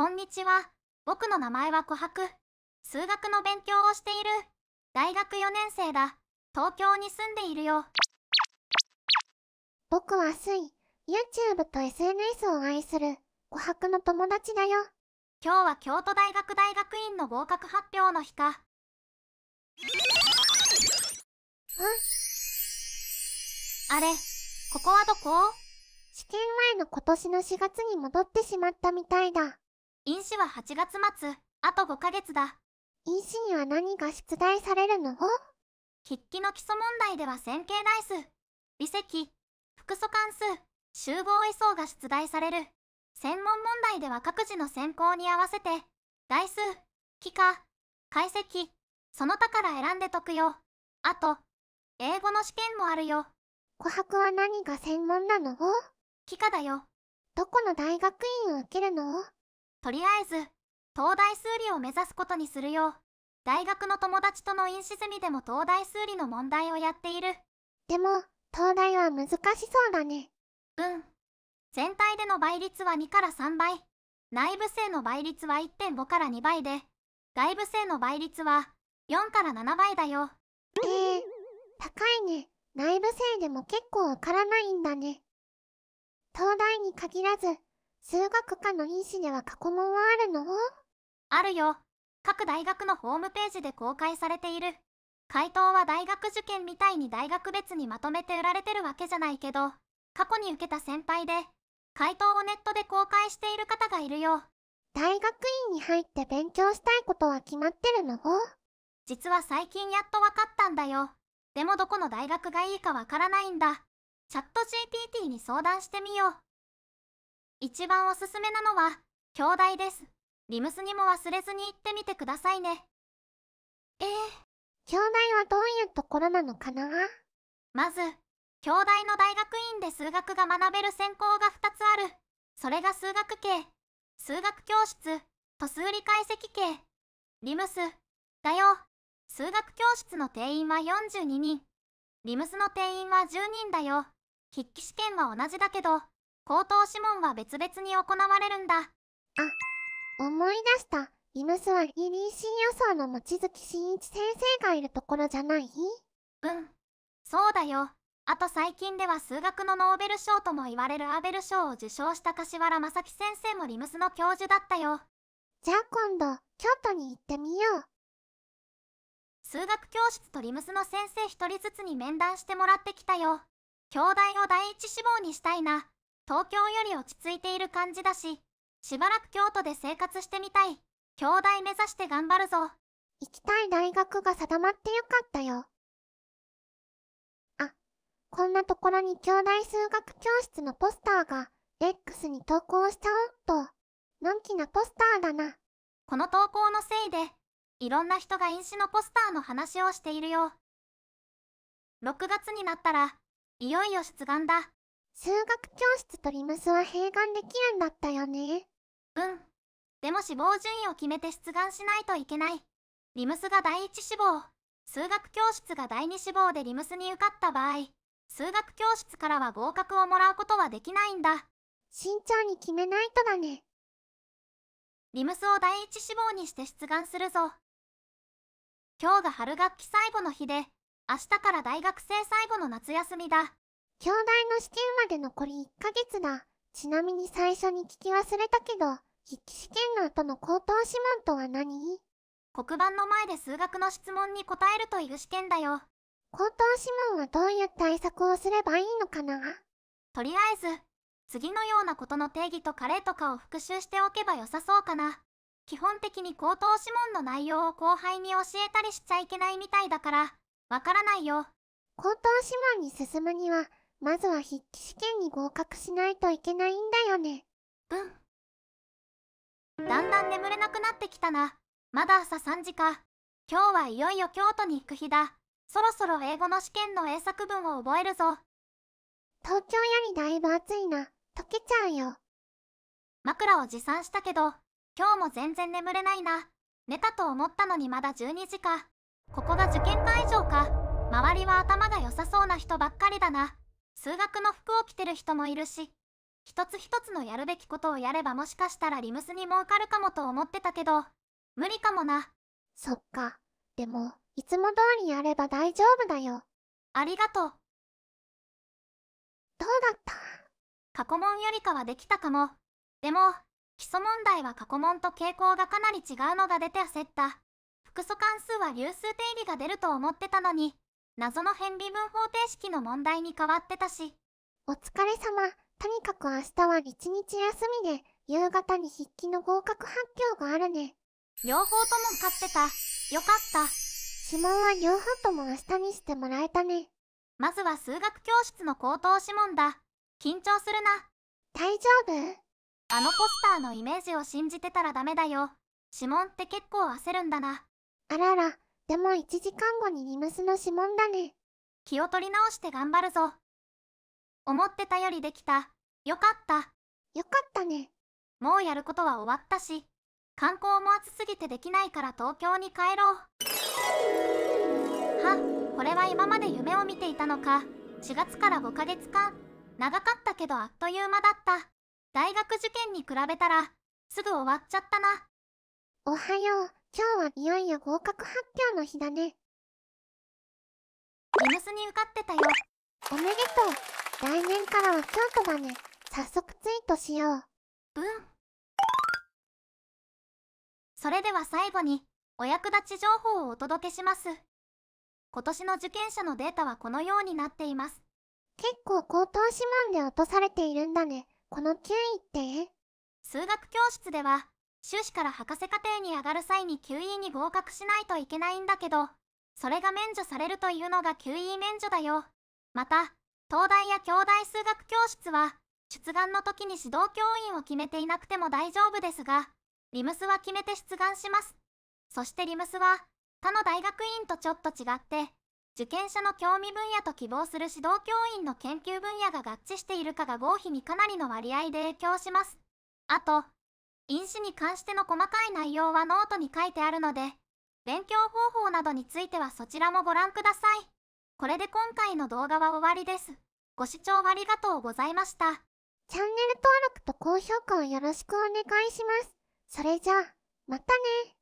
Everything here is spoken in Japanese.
こんにちは。僕の名前は琥珀。数学の勉強をしている。大学4年生だ。東京に住んでいるよ。僕はスイ、YouTube と SNS を愛する琥珀の友達だよ。今日は京都大学大学院の合格発表の日か。あれ、ここはどこ試験前の今年の4月に戻ってしまったみたいだ。印紙は8月末、あと5ヶ月だ。因子には何が出題されるの筆記の基礎問題では線形代数、微積、複素関数、集合位相が出題される。専門問題では各自の選考に合わせて、代数、幾何、解析、その他から選んで解くよ。あと、英語の試験もあるよ。琥珀は何が専門なの幾何だよ。どこの大学院を受けるのとりあえず東大数理を目指すことにするよう大学の友達との因子ゼミでも東大数理の問題をやっているでも東大は難しそうだねうん全体での倍率は2から3倍内部生の倍率は1.5から2倍で外部生の倍率は4から7倍だよえー、高いね内部生でも結構わからないんだね東大に限らず数学科の院士では過去問はあるのあるよ。各大学のホームページで公開されている。回答は大学受験みたいに大学別にまとめて売られてるわけじゃないけど、過去に受けた先輩で、回答をネットで公開している方がいるよ。大学院に入って勉強したいことは決まってるの実は最近やっと分かったんだよ。でもどこの大学がいいかわからないんだ。チャット GPT に相談してみよう。一番おすすめなのは兄弟ですリムスにも忘れずに行ってみてくださいねええー、兄弟はどういうところなのかなまず兄弟の大学院で数学が学べる専攻が2つあるそれが数学系数学教室と数理解析系リムスだよ数学教室の定員は42人リムスの定員は10人だよ筆記試験は同じだけど口頭諮問は別々に行われるんだあ思い出したイムスは EBC 予想の望月真一先生がいるところじゃないうんそうだよあと最近では数学のノーベル賞とも言われるアーベル賞を受賞した柏原正樹先生もリムスの教授だったよじゃあ今度京都に行ってみよう数学教室とリムスの先生1人ずつに面談してもらってきたよ。兄弟を第一志望にしたいな。東京より落ち着いている感じだししばらく京都で生活してみたい兄弟目指して頑張るぞ行きたい大学が定まってよかったよあこんなところに兄弟数学教室のポスターが X に投稿しちゃおうっとのんきなポスターだなこの投稿のせいでいろんな人が飲酒のポスターの話をしているよ6月になったらいよいよ出願だ数学教室とリムスは併願できるんだったよねうんでも志望順位を決めて出願しないといけないリムスが第一志望数学教室が第二志望でリムスに受かった場合数学教室からは合格をもらうことはできないんだ慎重に決めないとだねリムスを第一志望にして出願するぞ今日が春学期最後の日で明日から大学生最後の夏休みだ京大の試験まで残り1ヶ月だ。ちなみに最初に聞き忘れたけど、筆記試験の後の口頭試問とは何黒板の前で数学の質問に答えるという試験だよ。口頭試問はどういう対策をすればいいのかなとりあえず、次のようなことの定義とカレーとかを復習しておけばよさそうかな。基本的に口頭試問の内容を後輩に教えたりしちゃいけないみたいだから、わからないよ。口頭試問に進むには、まずは筆記試験に合格しないといけないんだよね。うん。だんだん眠れなくなってきたな。まだ朝3時か。今日はいよいよ京都に行く日だ。そろそろ英語の試験の英作文を覚えるぞ。東京よりだいぶ暑いな。溶けちゃうよ。枕を持参したけど、今日も全然眠れないな。寝たと思ったのにまだ12時か。ここが受験会場か。周りは頭が良さそうな人ばっかりだな。数学の服を着てる人もいるし一つ一つのやるべきことをやればもしかしたらリムスに儲かるかもと思ってたけど無理かもなそっかでもいつも通りやれば大丈夫だよありがとうどうだった過去問よりかはできたかもでも基礎問題は過去問と傾向がかなり違うのが出て焦った複素関数は流数定理が出ると思ってたのに謎の変微分方程式の問題に変わってたし。お疲れ様。とにかく明日は一日休みで、夕方に筆記の合格発表があるね。両方とも勝ってた。よかった。指紋は両方とも明日にしてもらえたね。まずは数学教室の口頭指紋だ。緊張するな。大丈夫あのポスターのイメージを信じてたらダメだよ。指紋って結構焦るんだな。あらら、でも1時間後にリムスの指紋だね。気を取り直して頑張るぞ。思ってたよりできた。よかった。よかったね。もうやることは終わったし、観光も暑すぎてできないから東京に帰ろう。は、これは今まで夢を見ていたのか。4月から5ヶ月間、長かったけどあっという間だった。大学受験に比べたら、すぐ終わっちゃったな。おはよう。今日はいよいよ合格発表の日だね。リムスに受かってたよ。おめでとう。来年からは京都だね。早速ツイートしよう。うん。それでは最後に、お役立ち情報をお届けします。今年の受験者のデータはこのようになっています。結構高等諮問で落とされているんだね。この9位って数学教室では、修士から博士課程に上がる際に QE に合格しないといけないんだけど、それが免除されるというのが QE 免除だよ。また、東大や京大数学教室は、出願の時に指導教員を決めていなくても大丈夫ですが、リムスは決めて出願します。そしてリムスは、他の大学院とちょっと違って、受験者の興味分野と希望する指導教員の研究分野が合致しているかが合否にかなりの割合で影響します。あと、飲酒に関しての細かい内容はノートに書いてあるので、勉強方法などについてはそちらもご覧ください。これで今回の動画は終わりです。ご視聴ありがとうございました。チャンネル登録と高評価をよろしくお願いします。それじゃあ、またね。